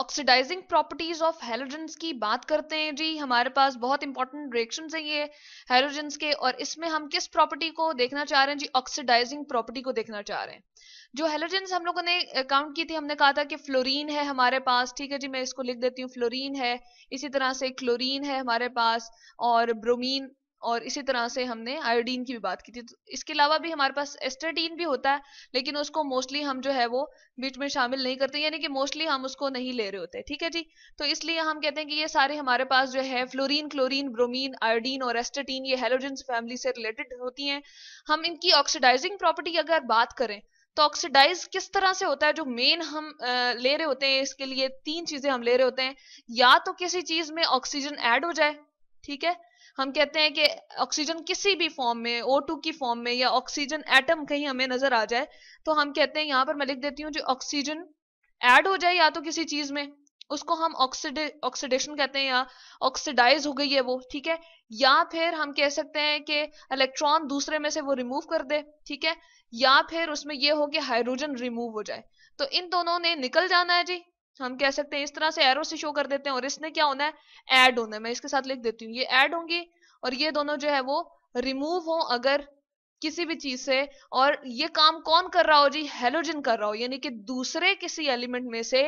oxidising properties of halogens की बात करते हैं जी हमारे पास बहुत इंपॉर्टेंट रिएक्शन है ये हेलोजन्स के और इसमें हम किस प्रॉपर्टी को देखना चाह रहे हैं जी ऑक्सीडाइजिंग प्रॉपर्टी को देखना चाह रहे हैं जो हेलोजन्स हम लोगों ने काउंट की थी हमने कहा था कि फ्लोरीन है हमारे पास ठीक है जी मैं इसको लिख देती हूँ फ्लोरीन है इसी तरह से क्लोरीन है हमारे पास और ब्रोमीन और इसी तरह से हमने आयोडीन की भी बात की थी तो इसके अलावा भी हमारे पास एस्टेटीन भी होता है लेकिन उसको मोस्टली हम जो है वो बीच में शामिल नहीं करते यानी कि मोस्टली हम उसको नहीं ले रहे होते ठीक है जी तो इसलिए हम कहते हैं कि ये सारे हमारे पास जो है फ्लोरीन क्लोरीन ब्रोमीन आयोडीन और एस्ट्राटीन ये हेलोजन फैमिली से रिलेटेड होती हैं हम इनकी ऑक्सीडाइजिंग प्रॉपर्टी अगर बात करें तो ऑक्सीडाइज किस तरह से होता है जो मेन हम ले रहे होते हैं इसके लिए तीन चीजें हम ले रहे होते हैं या तो किसी चीज में ऑक्सीजन ऐड हो जाए ठीक है हम कहते हैं कि ऑक्सीजन किसी भी फॉर्म में O2 की फॉर्म में या ऑक्सीजन एटम कहीं हमें नजर आ जाए तो हम कहते हैं यहाँ पर मैं लिख देती हूँ जो ऑक्सीजन ऐड हो जाए या तो किसी चीज में उसको हम ऑक्सीडे ऑक्सीडेशन कहते हैं या ऑक्सीडाइज हो गई है वो ठीक है या फिर हम कह सकते हैं कि इलेक्ट्रॉन दूसरे में से वो रिमूव कर दे ठीक है या फिर उसमें ये हो कि हाइड्रोजन रिमूव हो जाए तो इन दोनों ने निकल जाना है जी तो हम कह सकते हैं इस तरह से एरो से शो कर देते हैं और इसने क्या होना है एड होना है मैं इसके साथ लिख देती हूँ ये एड होंगी और ये दोनों जो है वो रिमूव हो अगर किसी भी चीज से और ये काम कौन कर रहा हो जी हेलोजन कर रहा हो यानी कि दूसरे किसी एलिमेंट में से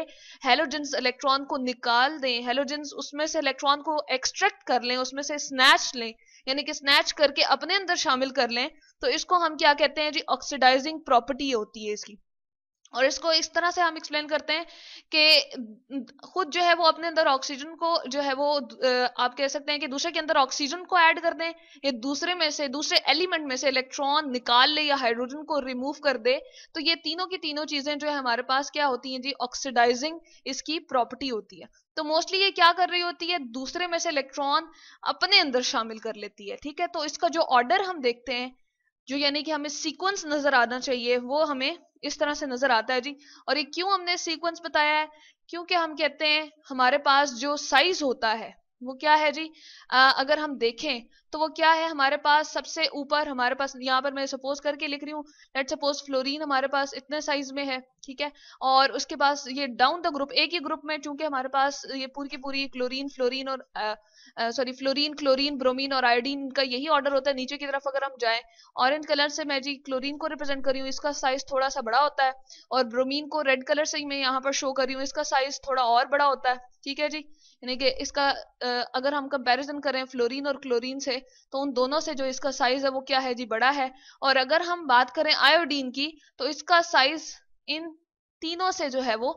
हेलोजन इलेक्ट्रॉन को निकाल दें हेलोजन उसमें से इलेक्ट्रॉन को एक्सट्रैक्ट कर लें उसमें से स्नैच लें यानी कि स्नैच करके अपने अंदर शामिल कर लें तो इसको हम क्या कहते हैं जी ऑक्सीडाइजिंग प्रॉपर्टी होती है इसकी और इसको इस तरह से हम एक्सप्लेन करते हैं कि खुद जो है वो अपने अंदर ऑक्सीजन को जो है वो आप कह सकते हैं कि दूसरे के अंदर ऑक्सीजन को ऐड कर दें ये दूसरे में से दूसरे एलिमेंट में से इलेक्ट्रॉन निकाल ले या हाइड्रोजन को रिमूव कर दे तो ये तीनों की तीनों चीजें जो है हमारे पास क्या होती हैं जी ऑक्सीडाइजिंग इसकी प्रॉपर्टी होती है तो मोस्टली ये क्या कर रही होती है दूसरे में से इलेक्ट्रॉन अपने अंदर शामिल कर लेती है ठीक है तो इसका जो ऑर्डर हम देखते हैं जो यानी कि हमें सीक्वेंस नजर आना चाहिए वो हमें इस तरह से नजर आता है जी और ये क्यों हमने सीक्वेंस बताया है क्योंकि हम कहते हैं हमारे पास जो साइज होता है वो क्या है जी आ, अगर हम देखें तो वो क्या है हमारे पास सबसे ऊपर हमारे पास यहाँ पर मैं सपोज करके लिख रही हूँ लेट सपोज फ्लोरीन हमारे पास इतने साइज में है ठीक है और उसके पास ये डाउन द ग्रुप एक ही ग्रुप में चूंकि हमारे पास ये पूरी की पूरी क्लोरीन फ्लोरीन और सॉरी फ्लोरीन क्लोरीन ब्रोमीन और आयोडीन का यही ऑर्डर होता है नीचे की तरफ अगर हम जाए ऑरेंज कलर से मैं जी क्लोरीन को रिप्रेजेंट करी हूँ इसका साइज थोड़ा सा बड़ा होता है और ब्रोमीन को रेड कलर से मैं यहाँ पर शो करी हूँ इसका साइज थोड़ा और बड़ा होता है ठीक है जी यानी कि इसका अगर हम कंपैरिजन करें फ्लोरीन और क्लोरीन से तो उन दोनों से जो इसका साइज है वो क्या है जी बड़ा है और अगर हम बात करें आयोडीन की तो इसका साइज इन तीनों से जो है वो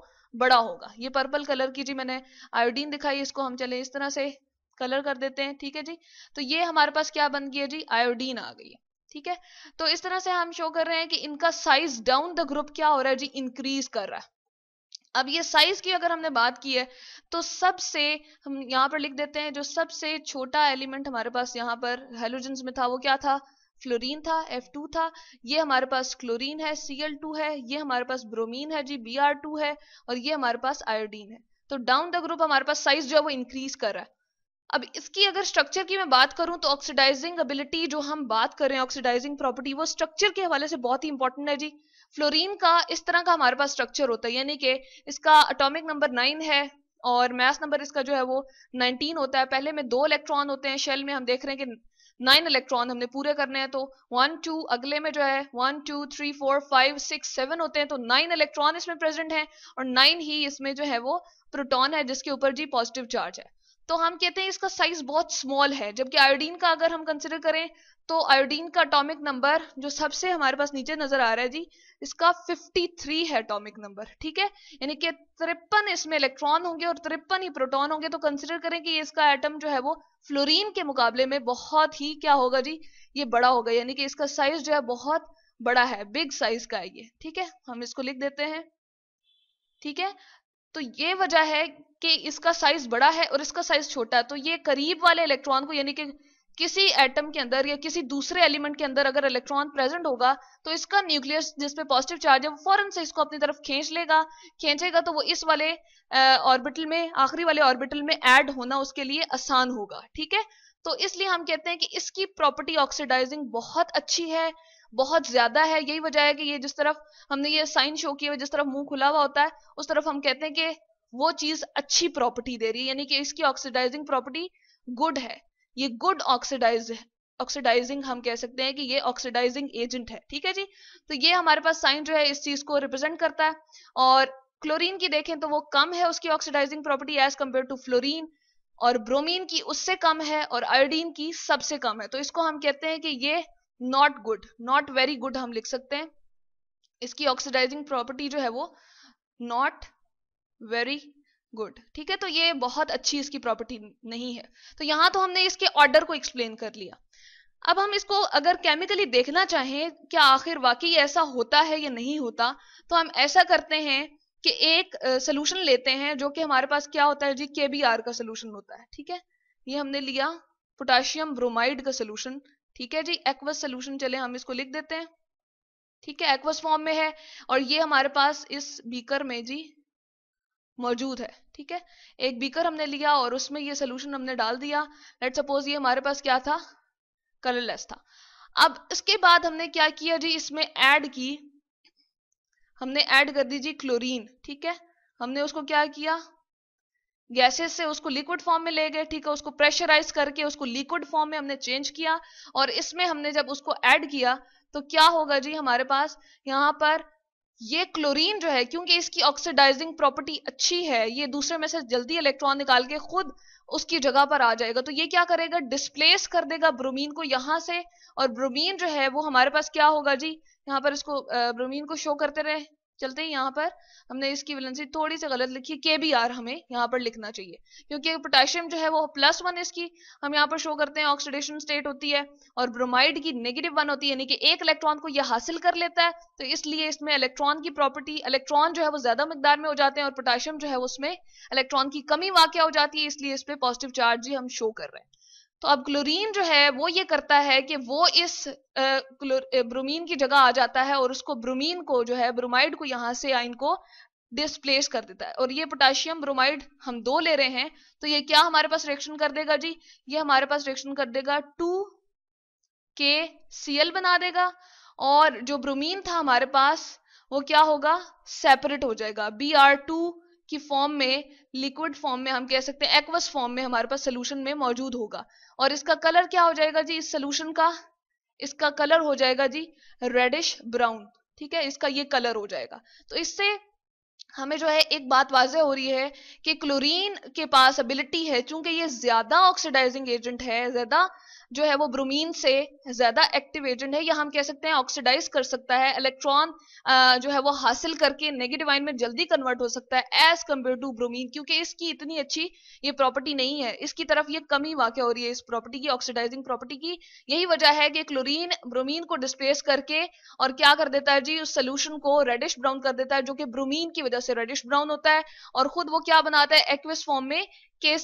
बड़ा होगा ये पर्पल कलर की जी मैंने आयोडीन दिखाई इसको हम चले इस तरह से कलर कर देते हैं ठीक है जी तो ये हमारे पास क्या बन गया है जी आयोडीन आ गई है ठीक है तो इस तरह से हम शो कर रहे हैं कि इनका साइज डाउन द ग्रुप क्या हो रहा है जी इंक्रीज कर रहा है अब ये साइज की अगर हमने बात की है तो सबसे हम यहाँ पर लिख देते हैं जो सबसे छोटा एलिमेंट हमारे पास यहाँ पर हेलोजन में था वो क्या था फ्लोरीन था F2 था ये हमारे पास क्लोरीन है Cl2 है ये हमारे पास ब्रोमीन है जी Br2 है और ये हमारे पास आयोडीन है तो डाउन द ग्रुप हमारे पास साइज जो है वो इंक्रीज कर रहा है अब इसकी अगर स्ट्रक्चर की मैं बात करूं तो ऑक्सीडाइजिंग एबिलिटी जो हम बात कर रहे हैं ऑक्सीडाइजिंग प्रॉपर्टी वो स्ट्रक्चर के हवाले से बहुत ही इंपॉर्टेंट है जी फ्लोरीन का इस तरह का हमारे पास स्ट्रक्चर होता है यानी कि इसका अटोमिक नंबर नाइन है और मैथ नंबर इसका जो है वो नाइनटीन होता है पहले में दो इलेक्ट्रॉन होते हैं शेल में हम देख रहे हैं कि नाइन इलेक्ट्रॉन हमने पूरे करने हैं तो वन टू अगले में जो है one two three four five six seven होते हैं तो नाइन इलेक्ट्रॉन इसमें प्रेजेंट हैं और नाइन ही इसमें जो है वो प्रोटॉन है जिसके ऊपर जी पॉजिटिव चार्ज है तो हम कहते हैं इसका साइज बहुत स्मॉल है जबकि आयोडीन का अगर हम कंसिडर करें तो आयोडीन का अटोमिक नंबर जो सबसे हमारे पास नीचे नजर आ रहा है जी इसका 53 है अटोमिक नंबर ठीक है यानी कि तिरपन इसमें इलेक्ट्रॉन होंगे और तिरपन ही प्रोटॉन होंगे तो कंसिडर करें कि इसका एटम जो है वो फ्लोरीन के मुकाबले में बहुत ही क्या होगा जी ये बड़ा होगा यानी कि इसका साइज जो है बहुत बड़ा है बिग साइज का है ये ठीक है हम इसको लिख देते हैं ठीक है तो ये वजह है कि इसका साइज बड़ा है और इसका साइज छोटा है तो ये करीब वाले इलेक्ट्रॉन को यानी कि किसी एटम के अंदर या किसी दूसरे एलिमेंट के अंदर अगर इलेक्ट्रॉन प्रेजेंट होगा तो इसका न्यूक्लियस जिसपे पॉजिटिव चार्ज है वो फौरन से इसको अपनी तरफ खींच लेगा खींचेगा तो वो इस वाले ऑर्बिटल में आखिरी वाले ऑर्बिटल में ऐड होना उसके लिए आसान होगा ठीक है तो इसलिए हम कहते हैं कि इसकी प्रॉपर्टी ऑक्सीडाइजिंग बहुत अच्छी है बहुत ज्यादा है यही वजह है कि ये जिस तरफ हमने ये साइन शो किया हुआ जिस तरफ मुंह खुला हुआ होता है उस तरफ हम कहते हैं कि वो चीज अच्छी प्रॉपर्टी दे रही है यानी कि इसकी ऑक्सीडाइजिंग प्रॉपर्टी गुड है ये गुड ऑक्सीडाइज ऑक्सीडाइजिंग हम कह सकते हैं कि ये ऑक्सीडाइजिंग एजेंट है ठीक है जी तो ये हमारे पास साइन जो है इस चीज को रिप्रेजेंट करता है और क्लोरीन की देखें तो वो कम है उसकी oxidizing property as compare to fluorine और ब्रोमीन की उससे कम है और आयोडीन की सबसे कम है तो इसको हम कहते हैं कि ये not good not very good हम लिख सकते हैं इसकी ऑक्सीडाइजिंग प्रॉपर्टी जो है वो नॉट वेरी गुड ठीक है तो ये बहुत अच्छी इसकी प्रॉपर्टी नहीं है तो यहां तो हमने इसके ऑर्डर को एक्सप्लेन कर लिया अब हम इसको अगर केमिकली देखना चाहें क्या आखिर वाकई ऐसा होता है या नहीं होता तो हम ऐसा करते हैं कि एक सोल्यूशन लेते हैं जो कि हमारे पास क्या होता है जी के बी आर का सोल्यूशन होता है ठीक है ये हमने लिया पोटाशियम ब्रोमाइड का सोल्यूशन ठीक है जी एक्वस सोल्यूशन चले हम इसको लिख देते हैं ठीक है एक्वस फॉर्म में है और ये हमारे पास इस बीकर में जी मौजूद है ठीक है एक बीकर हमने लिया और उसमें ये सोल्यूशन हमने डाल दिया लेट सपोज ये हमारे पास क्या था कलरलेस था अब इसके बाद हमने क्या किया जी इसमें ऐड की हमने ऐड कर दी जी क्लोरीन ठीक है हमने उसको क्या किया गैसेस से उसको लिक्विड फॉर्म में ले गए ठीक है उसको प्रेशराइज करके उसको लिक्विड फॉर्म में हमने चेंज किया और इसमें हमने जब उसको ऐड किया तो क्या होगा जी हमारे पास यहाँ पर ये क्लोरीन जो है क्योंकि इसकी ऑक्सीडाइजिंग प्रॉपर्टी अच्छी है ये दूसरे में से जल्दी इलेक्ट्रॉन निकाल के खुद उसकी जगह पर आ जाएगा तो ये क्या करेगा डिस्प्लेस कर देगा ब्रोमीन को यहाँ से और ब्रोमीन जो है वो हमारे पास क्या होगा जी यहाँ पर इसको ब्रोमीन को शो करते रहे चलते हैं यहाँ पर हमने इसकी वैलेंसी थोड़ी सी गलत लिखी के बी आर हमें यहाँ पर लिखना चाहिए क्योंकि पोटेशियम जो है वो प्लस वन इसकी हम यहाँ पर शो करते हैं ऑक्सीडेशन स्टेट होती है और ब्रोमाइड की नेगेटिव वन होती है यानी कि एक इलेक्ट्रॉन को यह हासिल कर लेता है तो इसलिए इसमें इलेक्ट्रॉन की प्रॉपर्टी इलेक्ट्रॉन जो है वो ज्यादा मकदार में हो जाते हैं और पोटेशियम जो है उसमें इलेक्ट्रॉन की कमी वाक्य हो जाती है इसलिए इस पर पॉजिटिव चार्ज ही हम शो कर रहे हैं तो अब क्लोरीन जो है वो ये करता है कि वो इस ब्रोमीन की जगह आ जाता है और उसको ब्रोमीन को जो है ब्रोमाइड को यहाँ से आइन को डिस्प्लेस कर देता है और ये पोटाशियम ब्रोमाइड हम दो ले रहे हैं तो ये क्या हमारे पास रिएक्शन कर देगा जी ये हमारे पास रिएक्शन कर देगा टू के सी एल बना देगा और जो ब्रोमीन था हमारे पास वो क्या होगा सेपरेट हो जाएगा बी आर टू की फॉर्म में लिक्विड फॉर्म में हम कह सकते हैं एक्वस फॉर्म में हमारे पास सोल्यूशन में मौजूद होगा और इसका कलर क्या हो जाएगा जी इस सोल्यूशन का इसका कलर हो जाएगा जी रेडिश ब्राउन ठीक है इसका ये कलर हो जाएगा तो इससे हमें जो है एक बात वाजह हो रही है कि क्लोरीन के पास एबिलिटी है चूंकि ये ज्यादा ऑक्सीडाइजिंग एजेंट है ज्यादा जो है वो ब्रोमीन से ज्यादा एक्टिव एजेंट है या हम कह सकते हैं ऑक्सीडाइज कर सकता है इलेक्ट्रॉन जो है वो हासिल करके नेगेटिव आइन में जल्दी कन्वर्ट हो सकता है एज कम्पेयर टू ब्रोमीन क्योंकि इसकी इतनी अच्छी ये प्रॉपर्टी नहीं है इसकी तरफ ये कमी वाक़ हो रही है इस प्रॉपर्टी की ऑक्सीडाइजिंग प्रॉपर्टी की यही वजह है कि क्लोरीन ब्रोमीन को डिस्प्लेस करके और क्या कर देता है जी उस सोल्यूशन को रेडिश ब्राउन कर देता है जो कि ब्रोमीन की वजह वजह से रेडिश ब्राउन होता है और खुद वो क्या बनाता है एक्विस फॉर्म में के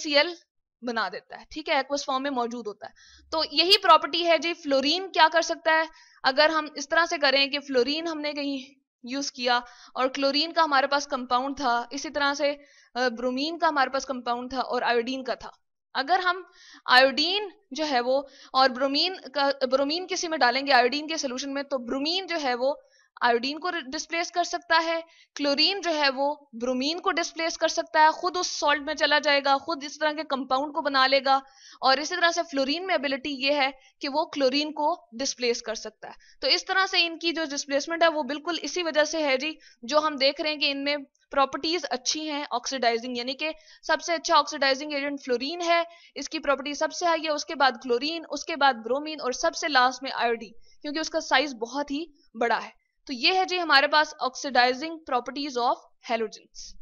बना देता है ठीक है एक्वस फॉर्म में मौजूद होता है तो यही प्रॉपर्टी है जी फ्लोरीन क्या कर सकता है अगर हम इस तरह से करें कि फ्लोरीन हमने कहीं यूज किया और क्लोरीन का हमारे पास कंपाउंड था इसी तरह से ब्रोमीन का हमारे पास कंपाउंड था और आयोडीन का था अगर हम आयोडीन जो है वो और ब्रोमीन का ब्रोमीन किसी में डालेंगे आयोडीन के सोल्यूशन में तो ब्रोमीन जो है वो आयोडीन को डिस्प्लेस कर सकता है क्लोरीन जो है वो ब्रोमीन को डिस्प्लेस कर सकता है खुद उस सॉल्ट में चला जाएगा खुद इस तरह के कंपाउंड को बना लेगा और इसी तरह से फ्लोरीन में एबिलिटी ये है कि वो क्लोरीन को डिस्प्लेस कर सकता है तो इस तरह से इनकी जो डिस्प्लेसमेंट है वो बिल्कुल इसी वजह से है जी जो हम देख रहे हैं कि इनमें प्रॉपर्टीज अच्छी हैं ऑक्सीडाइजिंग यानी कि सबसे अच्छा ऑक्सीडाइजिंग एजेंट फ्लोरीन है इसकी प्रॉपर्टी सबसे हाई है उसके बाद क्लोरीन उसके बाद ब्रोमीन और सबसे लास्ट में आयोडीन क्योंकि उसका साइज बहुत ही बड़ा है तो ये है जी हमारे पास ऑक्सीडाइजिंग प्रॉपर्टीज ऑफ हेलोजेंस